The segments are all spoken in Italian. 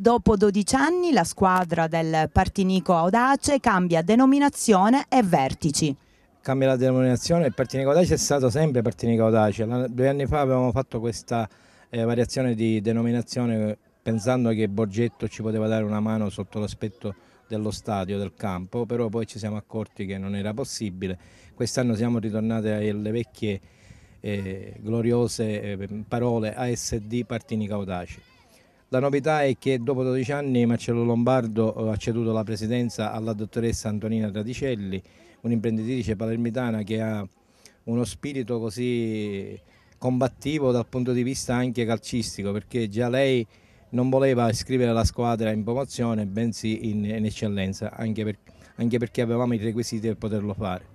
Dopo 12 anni la squadra del Partinico Audace cambia denominazione e vertici cambia la denominazione, il Partinico Audace è stato sempre Partinico Audace, due anni fa avevamo fatto questa eh, variazione di denominazione pensando che Borgetto ci poteva dare una mano sotto l'aspetto dello stadio, del campo, però poi ci siamo accorti che non era possibile, quest'anno siamo ritornati alle vecchie eh, gloriose eh, parole ASD Partinico Audace. La novità è che dopo 12 anni Marcello Lombardo eh, ha ceduto la presidenza alla dottoressa Antonina Radicelli, un'imprenditrice palermitana che ha uno spirito così combattivo dal punto di vista anche calcistico, perché già lei non voleva iscrivere la squadra in promozione, bensì in, in eccellenza, anche, per, anche, perché avevamo i requisiti per poterlo fare.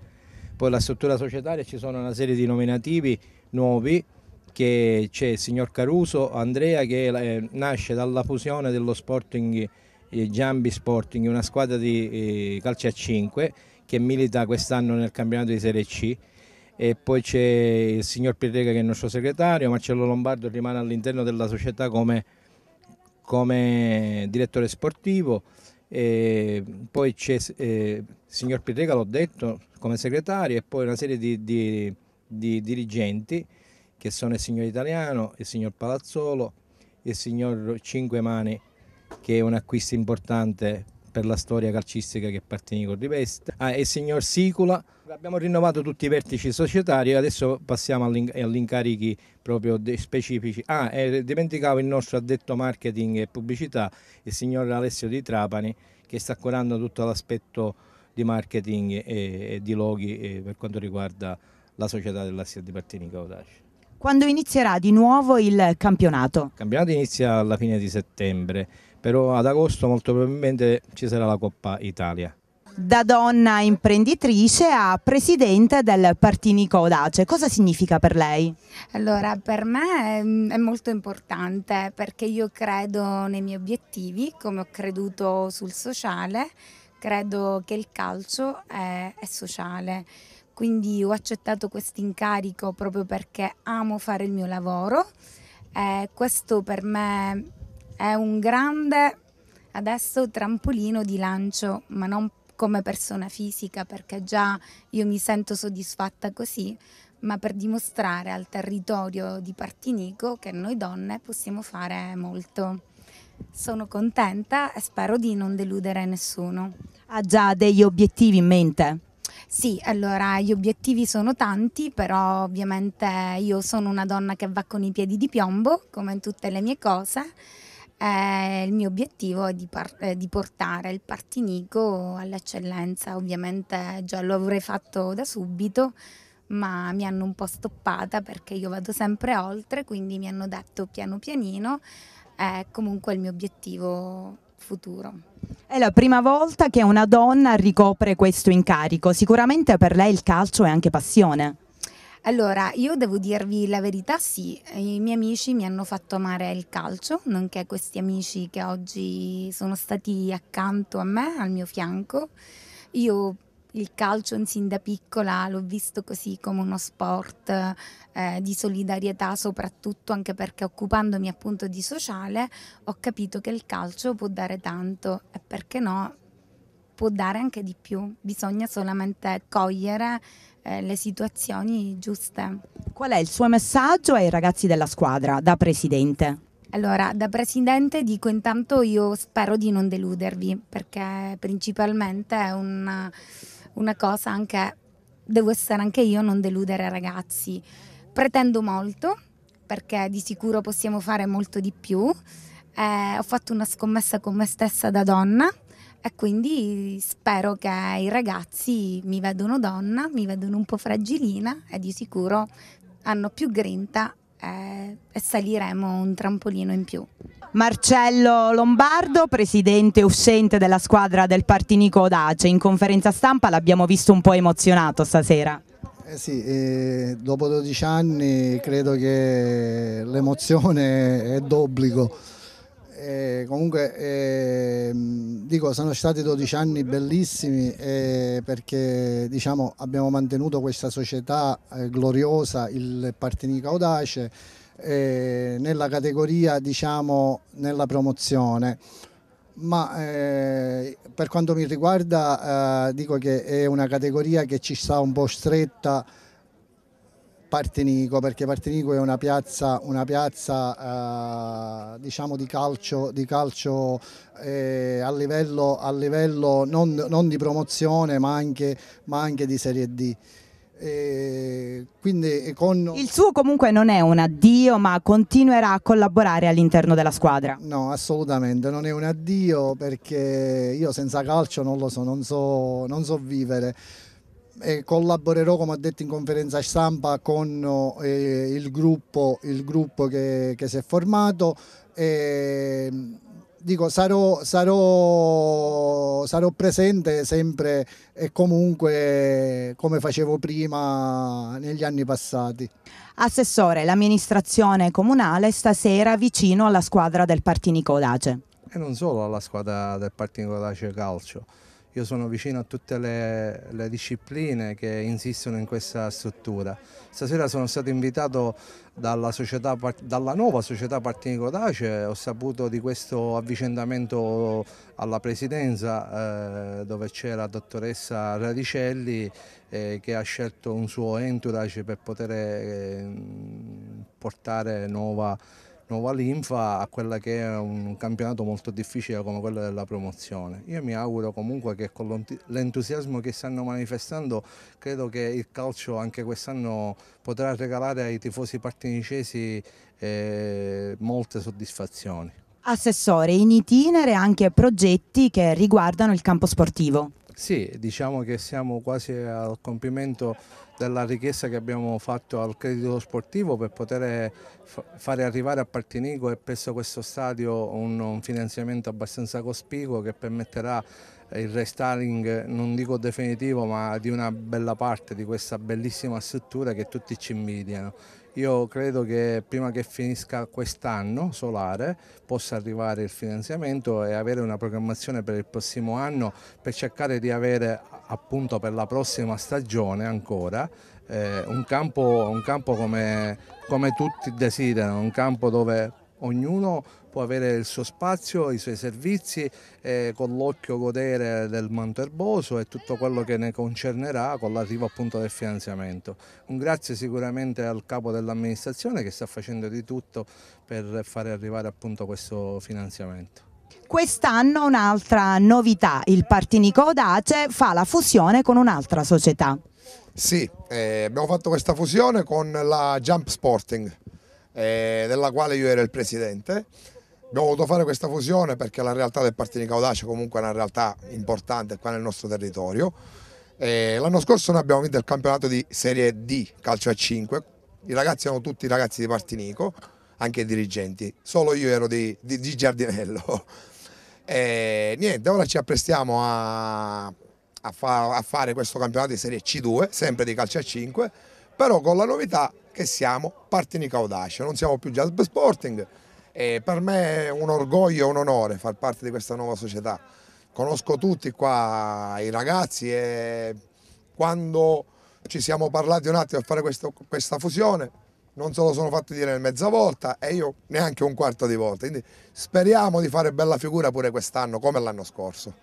Poi la struttura societaria ci sono una serie di nominativi nuovi che c'è il signor Caruso Andrea che eh, nasce dalla fusione dello Sporting eh, Giambi Sporting, una squadra di eh, calcio a 5 che milita quest'anno nel campionato di Serie C e poi c'è il signor Pirrega che è il nostro segretario, Marcello Lombardo rimane all'interno della società come, come direttore sportivo e poi c'è il eh, signor Pirrega l'ho detto come segretario e poi una serie di, di, di dirigenti che sono il signor Italiano, il signor Palazzolo, il signor Cinque Mani, che è un acquisto importante per la storia calcistica che Partini con riveste, ah, e il signor Sicula. Abbiamo rinnovato tutti i vertici societari e adesso passiamo agli incarichi proprio specifici. Ah, e dimenticavo il nostro addetto marketing e pubblicità, il signor Alessio Di Trapani, che sta curando tutto l'aspetto di marketing e, di loghi eh, per quanto riguarda la società dell'Assia di Partini Caudace. Quando inizierà di nuovo il campionato? Il campionato inizia alla fine di settembre, però ad agosto molto probabilmente ci sarà la Coppa Italia da donna imprenditrice a presidente del Partinico Audace. Cosa significa per lei? Allora, per me è, molto importante perché io credo nei miei obiettivi, come ho creduto sul sociale, credo che il calcio è, è sociale. Quindi ho accettato questo incarico proprio perché amo fare il mio lavoro. Eh, questo per me è un grande adesso trampolino di lancio, ma non come persona fisica perché già io mi sento soddisfatta così, ma per dimostrare al territorio di Partinico che noi donne possiamo fare molto. Sono contenta e spero di non deludere nessuno. Ha già degli obiettivi in mente? Sì, allora gli obiettivi sono tanti, però ovviamente io sono una donna che va con i piedi di piombo, come in tutte le mie cose. Eh, il mio obiettivo è di, par- eh, di, portare il partinico all'eccellenza. Ovviamente già lo avrei fatto da subito, ma mi hanno un po' stoppata perché io vado sempre oltre, quindi mi hanno detto piano pianino. Eh, comunque il mio obiettivo futuro. È la prima volta che una donna ricopre questo incarico, sicuramente per lei il calcio è anche passione. Allora, io devo dirvi la verità, sì, i miei amici mi hanno fatto amare il calcio, nonché questi amici che oggi sono stati accanto a me, al mio fianco. Io il calcio sin da piccola l'ho visto così come uno sport eh, di solidarietà, soprattutto anche perché occupandomi appunto di sociale ho capito che il calcio può dare tanto e perché no può dare anche di più, bisogna solamente cogliere eh, le situazioni giuste. Qual è il suo messaggio ai ragazzi della squadra da presidente? Allora, da presidente dico intanto io spero di non deludervi, perché principalmente è un una cosa anche, devo essere anche io, non deludere ragazzi. Pretendo molto, perché di sicuro possiamo fare molto di più. Eh, ho fatto una scommessa con me stessa da donna e quindi spero che i ragazzi mi vedono donna, mi vedono un po' fragilina e di sicuro hanno più grinta eh, e saliremo un trampolino in più. Marcello Lombardo, presidente uscente della squadra del Partinico Odace. In conferenza stampa l'abbiamo visto un po' emozionato stasera. Eh sì, eh, dopo 12 anni credo che l'emozione è d'obbligo. Eh, comunque ehm, dico, sono stati 12 anni bellissimi eh, perché diciamo, abbiamo mantenuto questa società eh, gloriosa, il Partinico Audace eh, nella categoria, diciamo, nella promozione. Ma eh, per quanto mi riguarda eh, dico che è una categoria che ci sta un po' stretta Partenico perché Partenico è una piazza, una piazza eh, diciamo di calcio, di calcio eh, a livello, a livello non, non, di promozione ma anche, ma anche di Serie D. Eh, quindi eh, Con... Il suo comunque non è un addio, ma continuerà a collaborare all'interno della squadra. No, assolutamente, non è un addio perché io senza calcio non lo so, non so, non so vivere. E collaborerò, come ho detto in conferenza stampa, con eh, il gruppo, il gruppo che, che, si è formato. E ehm, dico, sarò, sarò, sarò, presente sempre e comunque come facevo prima negli anni passati. Assessore, l'amministrazione comunale stasera vicino alla squadra del Partinico Dace. E non solo alla squadra del Partinico Dace Calcio. Io sono vicino a tutte le, le discipline che insistono in questa struttura. Stasera sono stato invitato dalla, società, dalla nuova società Partini Codace, ho saputo di questo avvicendamento alla presidenza eh, dove c'è la dottoressa Radicelli eh, che ha scelto un suo entourage per poter eh, portare nuova Nuova Linfa a quella che è un campionato molto difficile come quello della promozione. Io mi auguro comunque che con l'entusiasmo che stanno manifestando credo che il calcio anche quest'anno potrà regalare ai tifosi partinicesi eh, molte soddisfazioni. Assessore, in itinere anche progetti che riguardano il campo sportivo. Sì, diciamo che siamo quasi al compimento della richiesta che abbiamo fatto al credito sportivo per poter fare arrivare a Partinico e presso questo stadio un, un finanziamento abbastanza cospicuo che permetterà il restyling non dico definitivo ma di una bella parte di questa bellissima struttura che tutti ci invidiano. Io credo che prima che finisca quest'anno solare possa arrivare il finanziamento e avere una programmazione per il prossimo anno per cercare di avere appunto per la prossima stagione ancora eh, un, campo, un campo come, come tutti desiderano, un campo dove ognuno può avere il suo spazio, i suoi servizi, eh, con l'occhio godere del manto erboso e tutto quello che ne concernerà con l'arrivo appunto del finanziamento. Un grazie sicuramente al capo dell'amministrazione che sta facendo di tutto per fare arrivare appunto questo finanziamento. Quest'anno un'altra novità, il Partinico Audace fa la fusione con un'altra società. Sì, eh, abbiamo fatto questa fusione con la Jump Sporting eh, della quale io ero il presidente. Abbiamo voluto fare questa fusione perché la realtà del Partini Caudace comunque è una realtà importante qua nel nostro territorio. Eh, l'anno scorso noi abbiamo vinto il campionato di Serie D, calcio a 5. I ragazzi erano tutti ragazzi di Partinico, anche i dirigenti. Solo io ero di, di, di Giardinello. E niente, ora ci apprestiamo a, a, fa, a fare questo campionato di Serie C2, sempre di calcio a 5 però con la novità che siamo Partinico Audace, non siamo più Jazz Sporting e per me è un orgoglio e un onore far parte di questa nuova società. Conosco tutti qua i ragazzi e quando ci siamo parlati un attimo per fare questo, questa fusione non se lo sono fatto dire mezza volta e io neanche un quarto di volta, quindi speriamo di fare bella figura pure quest'anno come l'anno scorso.